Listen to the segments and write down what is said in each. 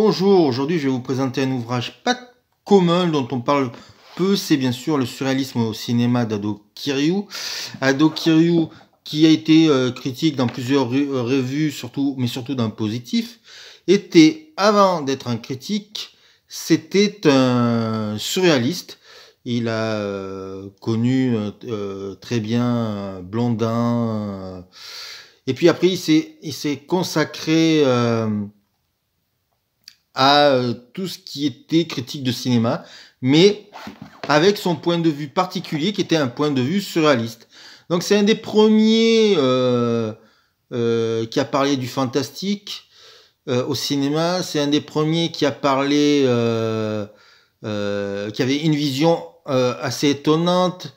Bonjour, aujourd'hui je vais vous présenter un ouvrage pas commun dont on parle peu, c'est bien sûr le surréalisme au cinéma d'Ado Kiryu. Ado Kiryu qui a été euh, critique dans plusieurs euh, revues, surtout, mais surtout dans Positif, était, avant d'être un critique, c'était un surréaliste. Il a euh, connu très bien Blondin. et puis après, il s'est consacré à euh, tout ce qui était critique de cinéma, mais avec son point de vue particulier qui était un point de vue surréaliste. Donc c'est un des premiers euh, euh, qui a parlé du fantastique au cinéma, c'est un des premiers qui a parlé, qui avait une vision assez étonnante,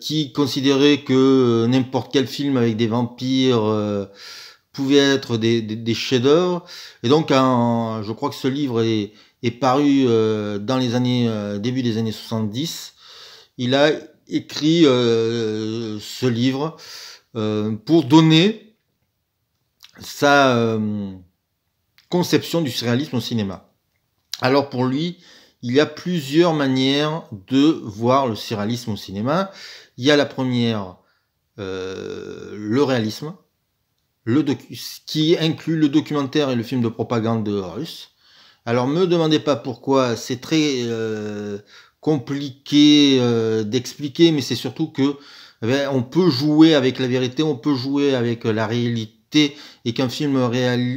qui considérait que n'importe quel film avec des vampires pouvaient être des, chefs-d'œuvre. Et donc, un, je crois que ce livre est, paru euh, dans les années euh, début des années 70. Il a écrit euh, ce livre pour donner sa conception du surréalisme au cinéma. Alors pour lui, il y a plusieurs manières de voir le surréalisme au cinéma. Il y a la première, le réalisme, ce qui inclut le documentaire et le film de propagande russe. Alors ne me demandez pas pourquoi, c'est très euh, compliqué euh, d'expliquer, mais c'est surtout que eh ben, on peut jouer avec la vérité, on peut jouer avec la réalité, et qu'un film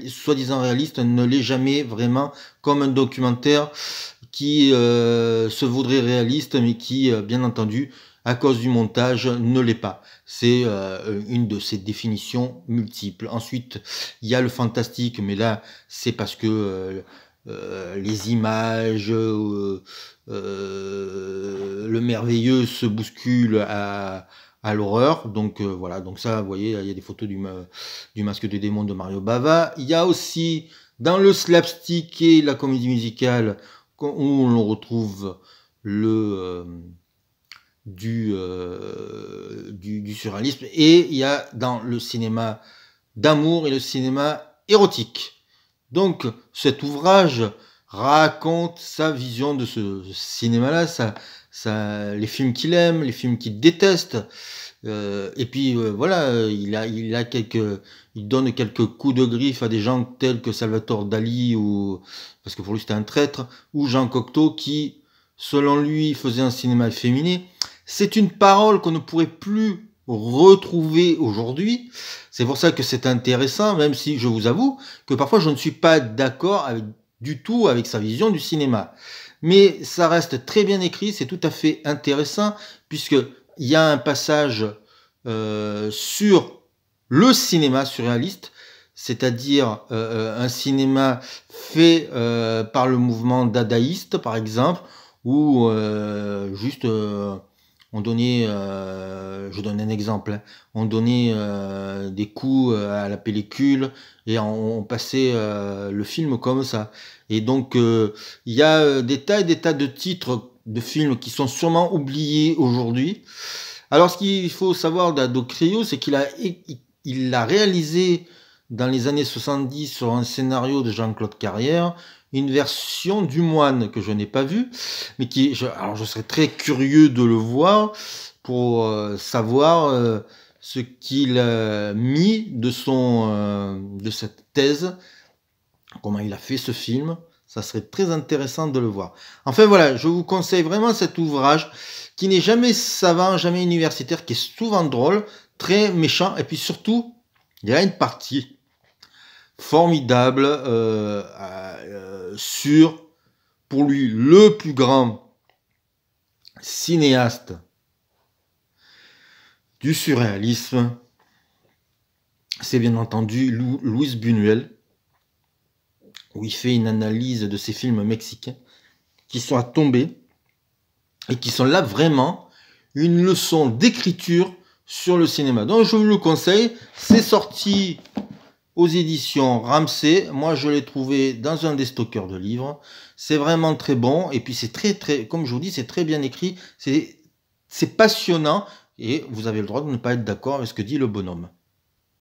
soi-disant réaliste ne l'est jamais vraiment, comme un documentaire qui euh, se voudrait réaliste, mais qui, euh, bien entendu, à cause du montage, ne l'est pas. C'est euh, une de ces définitions multiples. Ensuite, il y a le fantastique, mais là, c'est parce que les images, le merveilleux se bouscule à, à l'horreur. Donc voilà, donc ça, vous voyez, il y a des photos du, du masque des démons de Mario Bava. Il y a aussi dans le slapstick et la comédie musicale, où l'on retrouve le euh, euh, du, du, surréalisme et il y a dans le cinéma d'amour et le cinéma érotique. Donc cet ouvrage raconte sa vision de ce cinéma-là, ça, ça, les films qu'il aime, les films qu'il déteste, euh, et puis euh, voilà, euh, il a, il a quelques, il donne quelques coups de griffe à des gens tels que Salvatore Dali ou parce que pour lui c'était un traître ou Jean Cocteau qui, selon lui, faisait un cinéma féminin. C'est une parole qu'on ne pourrait plus retrouver aujourd'hui. C'est pour ça que c'est intéressant, même si je vous avoue que parfois je ne suis pas d'accord du tout avec sa vision du cinéma. Mais ça reste très bien écrit, c'est tout à fait intéressant puisque il y a un passage euh, sur le cinéma surréaliste, c'est-à-dire euh, euh, un cinéma fait par le mouvement dadaïste, par exemple, où juste on donnait, je donne un exemple, hein, on donnait des coups à la pellicule et on, on passait le film comme ça. Et donc il y a des tas et des tas de titres de films qui sont sûrement oubliés aujourd'hui. Alors, ce qu'il faut savoir d'Ado Crio, c'est qu'il a, il a réalisé dans les années 70 sur un scénario de Jean-Claude Carrière une version du moine que je n'ai pas vue, mais qui, je, alors je serais très curieux de le voir pour euh, savoir euh, ce qu'il a mis de son, euh, de cette thèse, comment il a fait ce film. Ça serait très intéressant de le voir. Enfin voilà, je vous conseille vraiment cet ouvrage qui n'est jamais savant, jamais universitaire, qui est souvent drôle, très méchant, et puis surtout, il y a une partie formidable euh, euh, sur, pour lui, le plus grand cinéaste du surréalisme, c'est bien entendu Louis Buñuel, où il fait une analyse de ces films mexicains qui sont à tomber et qui sont là vraiment une leçon d'écriture sur le cinéma. Donc je vous le conseille, c'est sorti aux éditions Ramsey. Moi je l'ai trouvé dans un des stockers de livres. C'est vraiment très bon et puis c'est très très comme je vous dis, c'est très bien écrit, c'est c'est passionnant et vous avez le droit de ne pas être d'accord avec ce que dit le bonhomme.